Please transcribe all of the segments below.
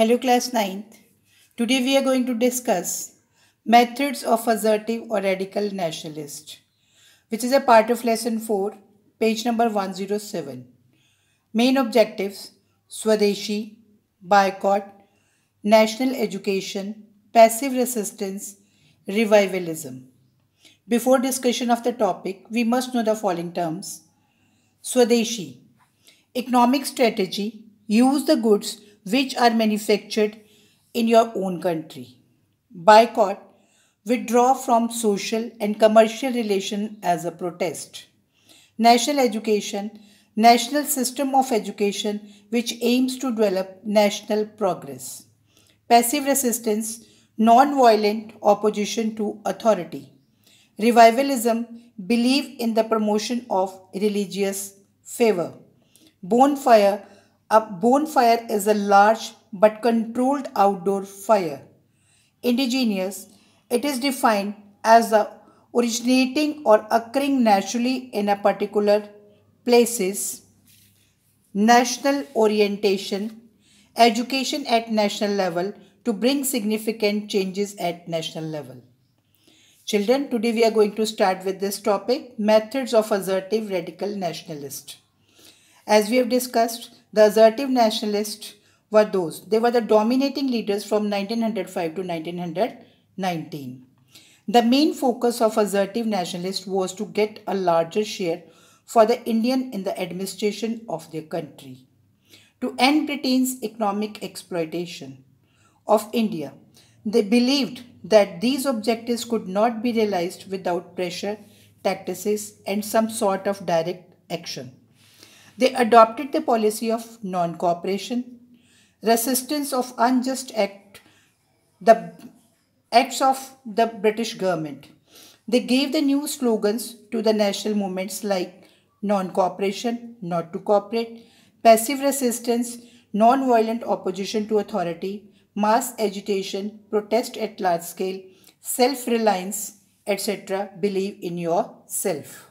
Hello class 9th. Today we are going to discuss methods of assertive or radical nationalist which is a part of lesson 4 page number 107. Main objectives Swadeshi, boycott, national education, passive resistance, revivalism. Before discussion of the topic, we must know the following terms. Swadeshi, economic strategy, use the goods which are manufactured in your own country. Boycott, withdraw from social and commercial relation as a protest. National education, national system of education which aims to develop national progress. Passive resistance, non-violent opposition to authority. Revivalism, believe in the promotion of religious favor. Bonfire, a bonfire is a large but controlled outdoor fire. Indigenous, it is defined as originating or occurring naturally in a particular places. National orientation, education at national level to bring significant changes at national level. Children, today we are going to start with this topic, methods of assertive radical nationalist. As we have discussed, the assertive nationalists were those. They were the dominating leaders from 1905 to 1919. The main focus of assertive nationalists was to get a larger share for the Indian in the administration of their country. To end Britain's economic exploitation of India, they believed that these objectives could not be realized without pressure, tactics, and some sort of direct action. They adopted the policy of non-cooperation, resistance of unjust act, the acts of the British government. They gave the new slogans to the national movements like non-cooperation, not to cooperate, passive resistance, non-violent opposition to authority, mass agitation, protest at large scale, self-reliance, etc. Believe in yourself.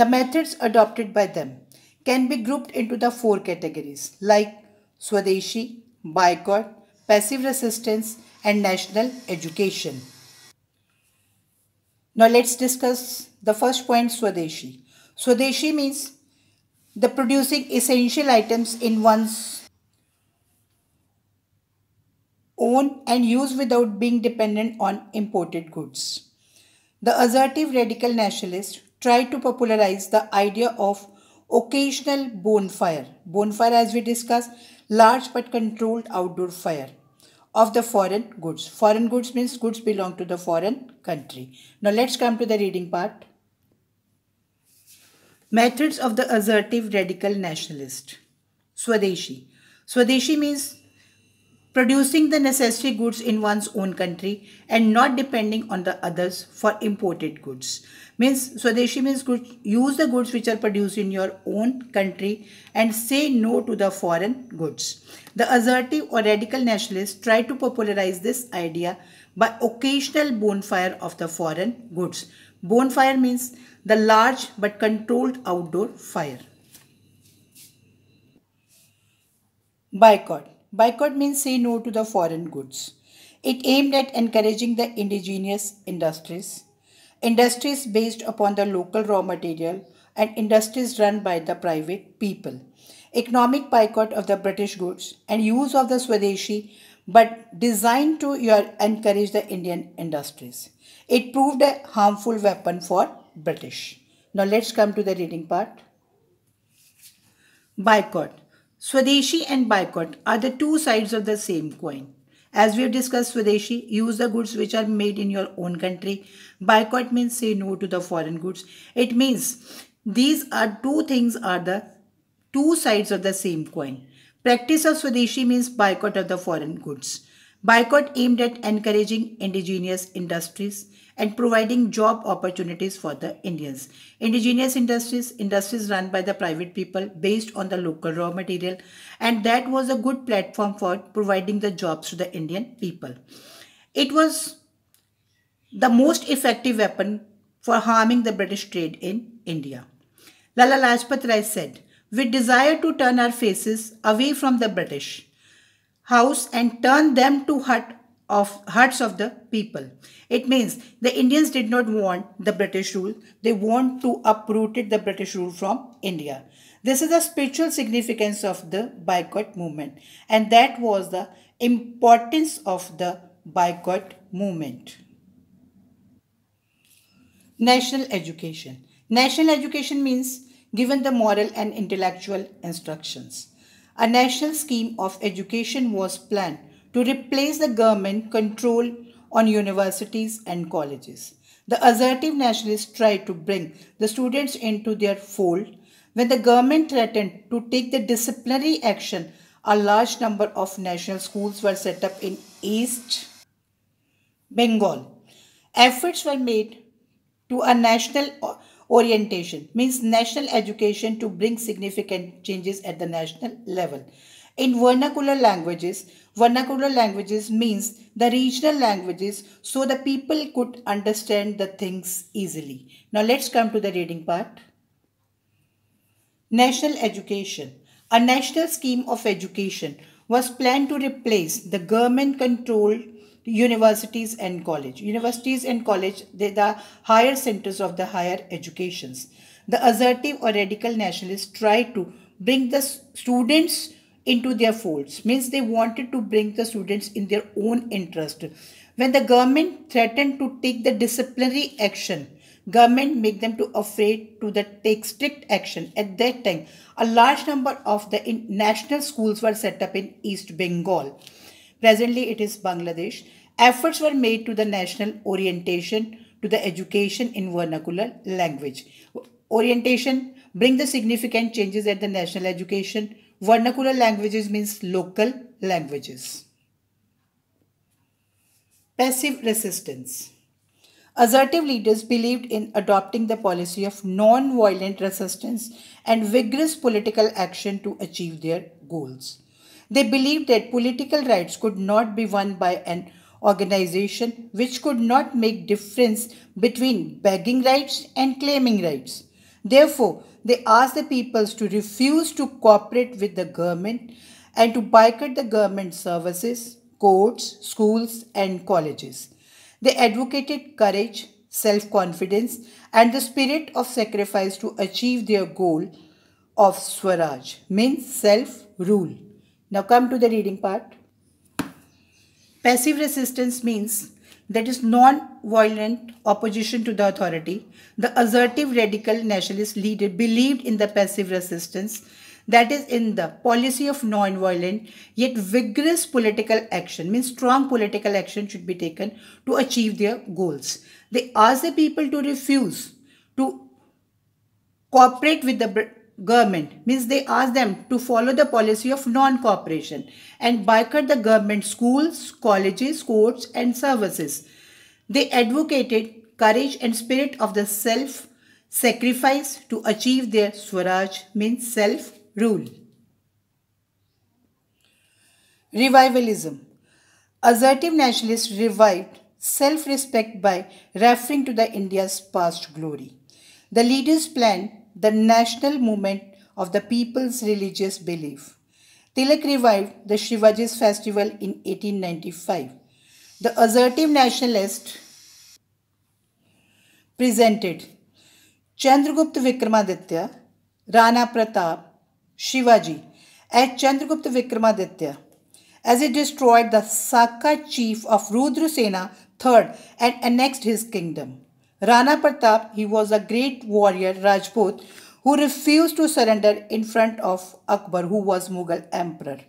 The methods adopted by them can be grouped into the four categories like Swadeshi, boycott, passive resistance and national education. Now let's discuss the first point Swadeshi. Swadeshi means the producing essential items in one's own and use without being dependent on imported goods. The assertive radical nationalist tried to popularize the idea of occasional bonfire. Bonfire, as we discussed, large but controlled outdoor fire of the foreign goods. Foreign goods means goods belong to the foreign country. Now let's come to the reading part. Methods of the assertive radical nationalist. Swadeshi. Swadeshi means producing the necessary goods in one's own country and not depending on the others for imported goods. Means Swadeshi means use the goods which are produced in your own country and say no to the foreign goods. The assertive or radical nationalists try to popularize this idea by occasional bonfire of the foreign goods. Bonfire means the large but controlled outdoor fire. Boycott. Boycott means say no to the foreign goods. It aimed at encouraging the indigenous industries, industries based upon the local raw material, and industries run by the private people. Economic boycott of the British goods and use of the Swadeshi, but designed to encourage the Indian industries. It proved a harmful weapon for British. Now let's come to the reading part. Boycott. Swadeshi and boycott are the two sides of the same coin. As we have discussed, Swadeshi, use the goods which are made in your own country. Boycott means say no to the foreign goods. It means these are two things are the two sides of the same coin. Practice of Swadeshi means boycott of the foreign goods. Boycott aimed at encouraging indigenous industries and providing job opportunities for the Indians. Indigenous industries, industries run by the private people based on the local raw material and that was a good platform for providing the jobs to the Indian people. It was the most effective weapon for harming the British trade in India. Lala Lajpat Rai said, We desire to turn our faces away from the British house and turn them to hut of hearts of the people. It means the Indians did not want the British rule. They want to uproot the British rule from India. This is the spiritual significance of the boycott movement. And that was the importance of the boycott movement. National education. National education means given the moral and intellectual instructions. A national scheme of education was planned to replace the government control on universities and colleges. The assertive nationalists tried to bring the students into their fold. When the government threatened to take the disciplinary action, a large number of national schools were set up in East Bengal. Efforts were made to a national orientation, means national education to bring significant changes at the national level. In vernacular languages, vernacular languages means the regional languages so the people could understand the things easily. Now let's come to the reading part. National education. A national scheme of education was planned to replace the government controlled universities and college universities and college they the higher centers of the higher educations the assertive or radical nationalists tried to bring the students into their folds means they wanted to bring the students in their own interest when the government threatened to take the disciplinary action government make them to afraid to the take strict action at that time a large number of the national schools were set up in east bengal presently it is bangladesh efforts were made to the national orientation to the education in vernacular language orientation bring the significant changes at the national education Vernacular languages means local languages. Passive resistance. Assertive leaders believed in adopting the policy of non violent resistance and vigorous political action to achieve their goals. They believed that political rights could not be won by an organization which could not make difference between begging rights and claiming rights Therefore, they asked the peoples to refuse to cooperate with the government and to boycott the government services, courts, schools, and colleges. They advocated courage, self confidence, and the spirit of sacrifice to achieve their goal of Swaraj, means self rule. Now, come to the reading part. Passive resistance means that is non-violent opposition to the authority. The assertive radical nationalist leader believed in the passive resistance, that is in the policy of non-violent yet vigorous political action, means strong political action should be taken to achieve their goals. They asked the people to refuse to cooperate with the government means they asked them to follow the policy of non-cooperation and boycott the government schools, colleges, courts and services. They advocated courage and spirit of the self-sacrifice to achieve their Swaraj means self-rule. Revivalism Assertive nationalists revived self-respect by referring to the India's past glory. The leaders planned the national movement of the people's religious belief. Tilak revived the Shivaji's festival in 1895. The assertive nationalist presented Chandragupta Vikramaditya, Rana Pratap, Shivaji as Chandragupta Vikramaditya as he destroyed the Sakha chief of Rudrasena III and annexed his kingdom. Rana Pratap, he was a great warrior Rajput who refused to surrender in front of Akbar, who was Mughal emperor.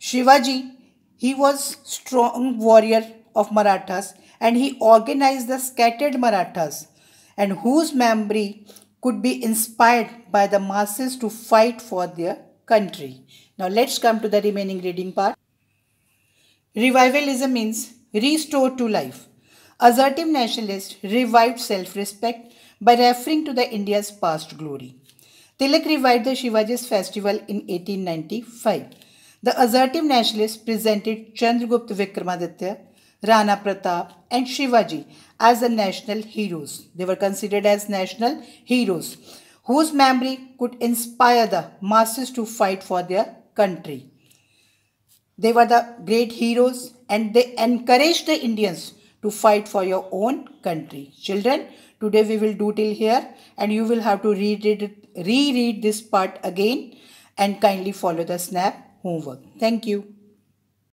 Shivaji, he was strong warrior of Marathas and he organized the scattered Marathas and whose memory could be inspired by the masses to fight for their country. Now let's come to the remaining reading part. Revivalism means restore to life. Assertive nationalists revived self-respect by referring to the India's past glory. Tilak revived the Shivaji's festival in 1895. The assertive nationalists presented Chandragupta Vikramaditya, Rana Pratap and Shivaji as the national heroes. They were considered as national heroes whose memory could inspire the masses to fight for their country. They were the great heroes and they encouraged the Indians to fight for your own country. Children, today we will do till here and you will have to read it, reread this part again and kindly follow the SNAP homework. Thank you.